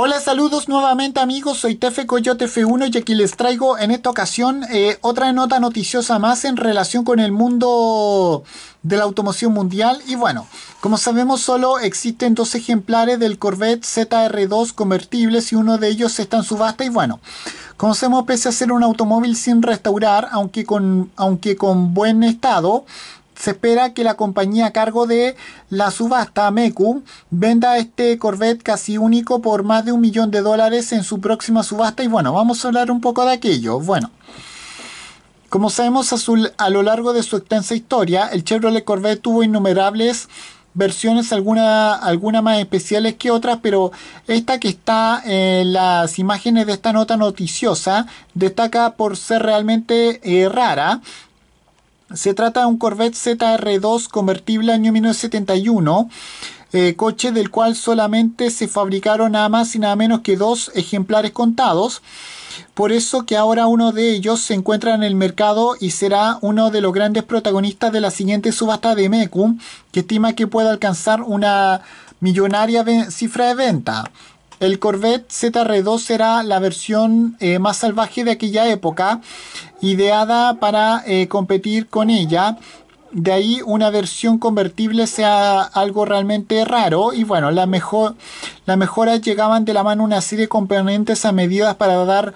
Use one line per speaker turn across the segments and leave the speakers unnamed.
Hola, saludos nuevamente amigos, soy Tefe Coyote F1 y aquí les traigo en esta ocasión eh, otra nota noticiosa más en relación con el mundo de la automoción mundial y bueno, como sabemos solo existen dos ejemplares del Corvette ZR2 convertibles y uno de ellos está en subasta y bueno, conocemos pese a ser un automóvil sin restaurar, aunque con, aunque con buen estado, se espera que la compañía a cargo de la subasta Meku venda este Corvette casi único por más de un millón de dólares en su próxima subasta y bueno, vamos a hablar un poco de aquello. Bueno, como sabemos a, lo largo de su extensa historia, el Chevrolet Corvette tuvo innumerables versiones, algunas más especiales que otras, pero esta que está en las imágenes de esta nota noticiosa destaca por ser realmente eh, rara se trata de un Corvette ZR2 convertible año 1971, eh, coche del cual solamente se fabricaron nada más y nada menos que dos ejemplares contados. Por eso que ahora uno de ellos se encuentra en el mercado y será uno de los grandes protagonistas de la siguiente subasta de Mecum, que estima que pueda alcanzar una millonaria cifra de venta. El Corvette ZR2 será la versión eh, más salvaje de aquella época, ideada para eh, competir con ella. De ahí una versión convertible sea algo realmente raro. Y bueno, la mejor, las mejoras llegaban de la mano una serie de componentes a medidas para dar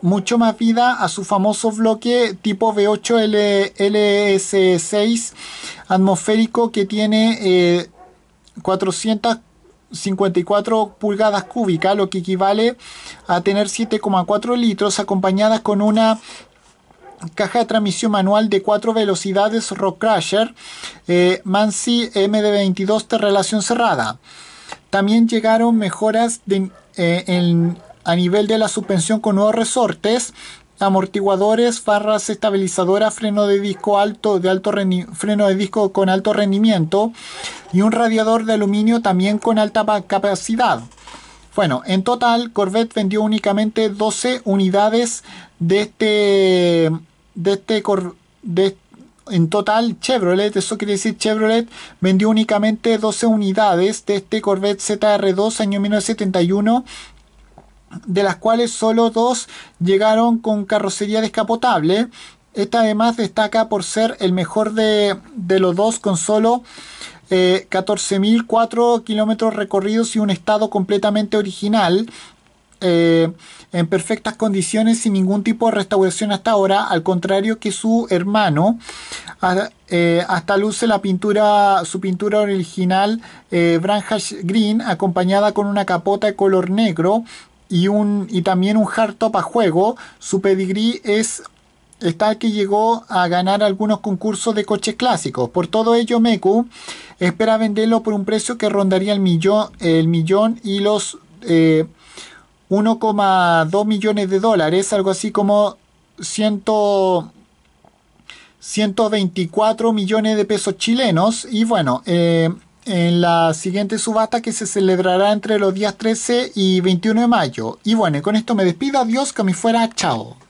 mucho más vida a su famoso bloque tipo V8 LS6 atmosférico que tiene 400 eh, 54 pulgadas cúbicas, lo que equivale a tener 7,4 litros, acompañadas con una caja de transmisión manual de 4 velocidades Rock eh, Mansi MD22 de relación cerrada. También llegaron mejoras eh, a nivel de la suspensión con nuevos resortes amortiguadores, farras estabilizadoras, freno de disco alto, de alto freno de disco con alto rendimiento y un radiador de aluminio también con alta capacidad. Bueno, en total Corvette vendió únicamente 12 unidades de este de este en total Chevrolet, eso quiere decir Chevrolet vendió únicamente 12 unidades de este Corvette ZR2 año 1971 de las cuales solo dos llegaron con carrocería descapotable. Esta además destaca por ser el mejor de, los dos con solo 14.004 eh, kilómetros recorridos y un estado completamente original. Eh, en perfectas condiciones sin ningún tipo de restauración hasta ahora, al contrario que su hermano. Eh, hasta, luce la pintura, su pintura original eh, Green, acompañada con una capota de color negro y, un, y también un hardtop a juego. Su pedigree es tal que llegó a ganar algunos concursos de coches clásicos. Por todo ello, Meku espera venderlo por un precio que rondaría el millón, el millón y los 1,2 eh, millones de dólares, algo así como 124 millones de pesos chilenos. Y bueno, eh, en la siguiente subasta que se celebrará entre los días 13 y 21 de mayo. Y bueno, con esto me despido, adiós, que me fuera, chao.